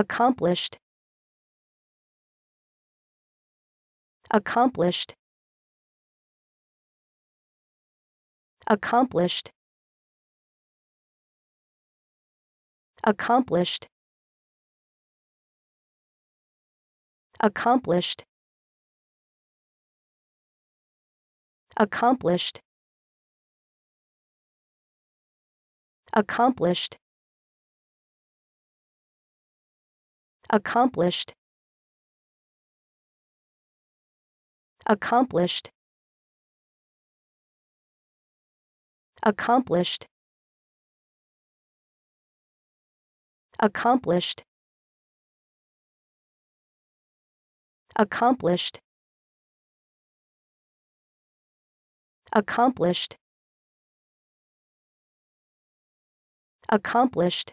accomplished accomplished accomplished accomplished accomplished accomplished accomplished accomplished accomplished accomplished accomplished accomplished accomplished accomplished